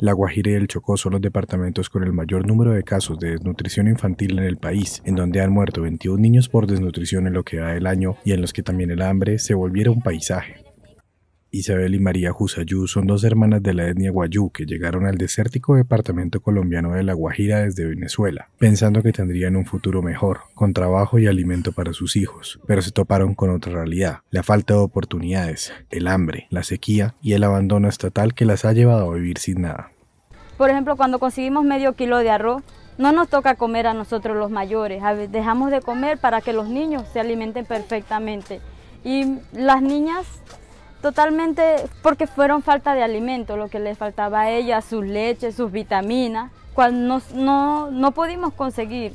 La Guajira y el Chocó son los departamentos con el mayor número de casos de desnutrición infantil en el país, en donde han muerto 21 niños por desnutrición en lo que va del año y en los que también el hambre se volviera un paisaje. Isabel y María Jusayú son dos hermanas de la etnia guayú que llegaron al desértico departamento colombiano de La Guajira desde Venezuela, pensando que tendrían un futuro mejor, con trabajo y alimento para sus hijos, pero se toparon con otra realidad, la falta de oportunidades, el hambre, la sequía y el abandono estatal que las ha llevado a vivir sin nada. Por ejemplo, cuando conseguimos medio kilo de arroz, no nos toca comer a nosotros los mayores, dejamos de comer para que los niños se alimenten perfectamente. Y las niñas totalmente, porque fueron falta de alimento, lo que les faltaba a ellas, sus leches, sus vitaminas, cual no, no pudimos conseguir.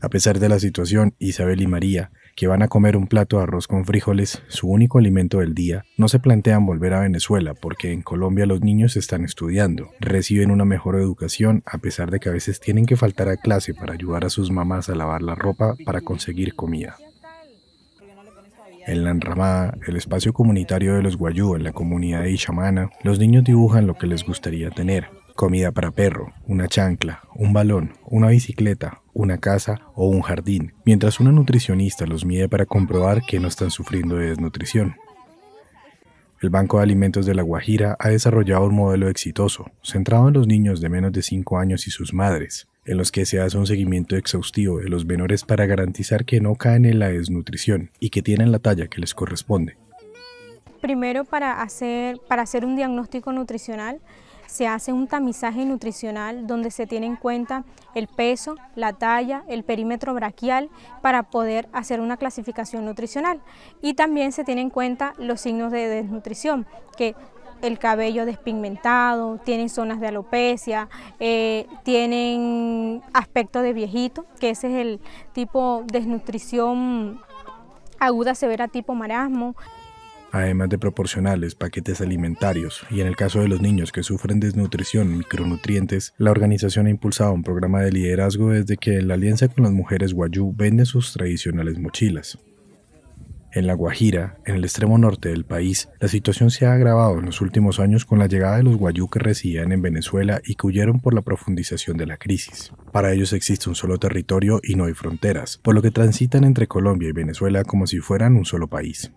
A pesar de la situación, Isabel y María que van a comer un plato de arroz con frijoles, su único alimento del día, no se plantean volver a Venezuela porque en Colombia los niños están estudiando, reciben una mejor educación a pesar de que a veces tienen que faltar a clase para ayudar a sus mamás a lavar la ropa para conseguir comida. En la enramada, el espacio comunitario de los guayú en la comunidad de Ishamana, los niños dibujan lo que les gustaría tener. Comida para perro, una chancla, un balón, una bicicleta, una casa o un jardín, mientras una nutricionista los mide para comprobar que no están sufriendo de desnutrición. El Banco de Alimentos de La Guajira ha desarrollado un modelo exitoso, centrado en los niños de menos de 5 años y sus madres, en los que se hace un seguimiento exhaustivo de los menores para garantizar que no caen en la desnutrición y que tienen la talla que les corresponde. Primero, para hacer, para hacer un diagnóstico nutricional, se hace un tamizaje nutricional donde se tiene en cuenta el peso, la talla, el perímetro braquial para poder hacer una clasificación nutricional. Y también se tiene en cuenta los signos de desnutrición, que el cabello despigmentado, tienen zonas de alopecia, eh, tienen aspecto de viejito, que ese es el tipo de desnutrición aguda severa tipo marasmo además de proporcionales paquetes alimentarios y en el caso de los niños que sufren desnutrición, micronutrientes, la organización ha impulsado un programa de liderazgo desde que la alianza con las mujeres Guayú vende sus tradicionales mochilas. En La Guajira, en el extremo norte del país, la situación se ha agravado en los últimos años con la llegada de los guayú que residían en Venezuela y que huyeron por la profundización de la crisis. Para ellos existe un solo territorio y no hay fronteras, por lo que transitan entre Colombia y Venezuela como si fueran un solo país.